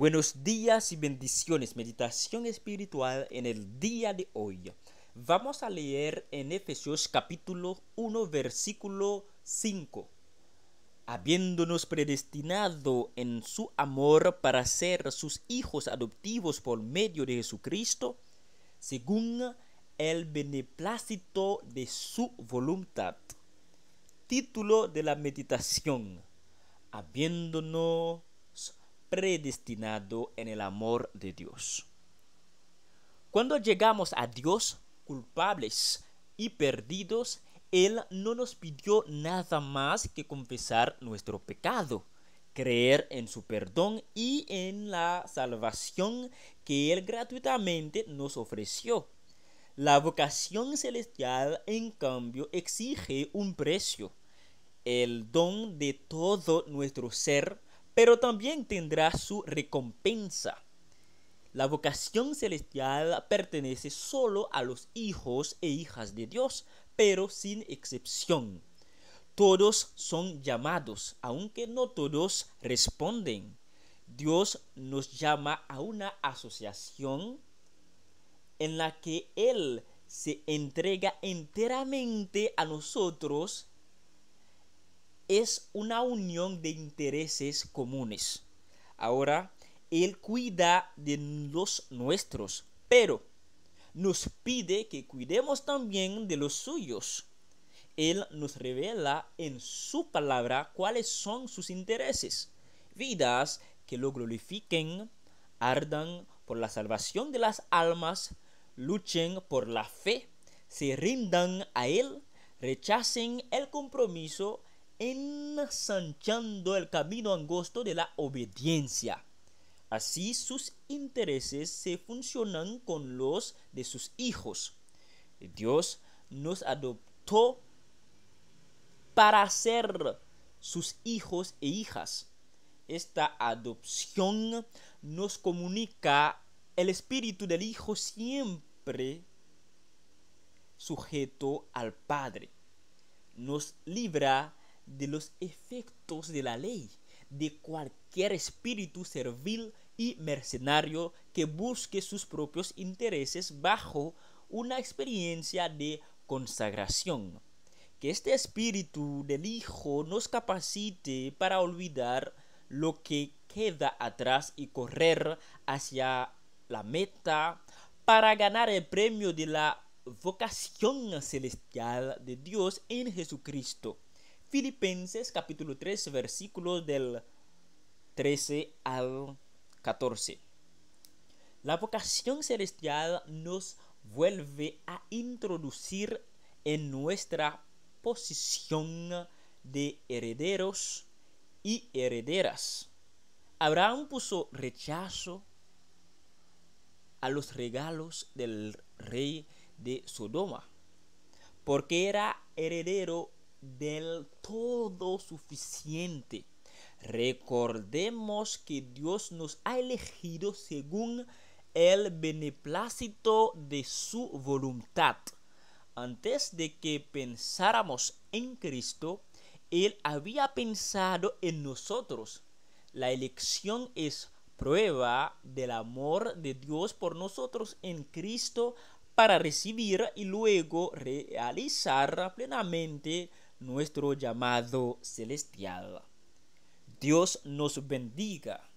Buenos días y bendiciones. Meditación espiritual en el día de hoy. Vamos a leer en Efesios capítulo 1 versículo 5. Habiéndonos predestinado en su amor para ser sus hijos adoptivos por medio de Jesucristo, según el beneplácito de su voluntad. Título de la meditación. Habiéndonos predestinado en el amor de Dios. Cuando llegamos a Dios culpables y perdidos, Él no nos pidió nada más que confesar nuestro pecado, creer en su perdón y en la salvación que Él gratuitamente nos ofreció. La vocación celestial, en cambio, exige un precio, el don de todo nuestro ser, pero también tendrá su recompensa. La vocación celestial pertenece solo a los hijos e hijas de Dios, pero sin excepción. Todos son llamados, aunque no todos responden. Dios nos llama a una asociación en la que Él se entrega enteramente a nosotros es una unión de intereses comunes. Ahora, Él cuida de los nuestros, pero nos pide que cuidemos también de los suyos. Él nos revela en su palabra cuáles son sus intereses, vidas que lo glorifiquen, ardan por la salvación de las almas, luchen por la fe, se rindan a Él, rechacen el compromiso ensanchando el camino angosto de la obediencia. Así sus intereses se funcionan con los de sus hijos. Dios nos adoptó para ser sus hijos e hijas. Esta adopción nos comunica el espíritu del Hijo siempre sujeto al Padre. Nos libra de los efectos de la ley, de cualquier espíritu servil y mercenario que busque sus propios intereses bajo una experiencia de consagración. Que este espíritu del Hijo nos capacite para olvidar lo que queda atrás y correr hacia la meta para ganar el premio de la vocación celestial de Dios en Jesucristo. Filipenses capítulo 3 versículos del 13 al 14. La vocación celestial nos vuelve a introducir en nuestra posición de herederos y herederas. Abraham puso rechazo a los regalos del rey de Sodoma, porque era heredero del todo suficiente. Recordemos que Dios nos ha elegido según el beneplácito de su voluntad. Antes de que pensáramos en Cristo, Él había pensado en nosotros. La elección es prueba del amor de Dios por nosotros en Cristo para recibir y luego realizar plenamente nuestro llamado celestial. Dios nos bendiga.